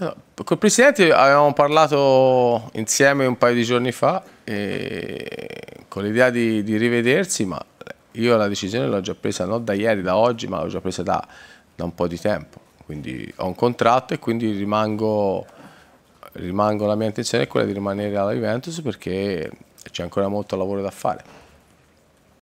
Eh, col Presidente avevamo parlato insieme un paio di giorni fa con l'idea di, di, rivedersi, ma io la decisione l'ho già presa non da ieri, da oggi, ma l'ho già presa da, da, un po' di tempo. Quindi ho un contratto e quindi rimango, rimango la mia intenzione è quella di rimanere alla Juventus perché c'è ancora molto lavoro da fare.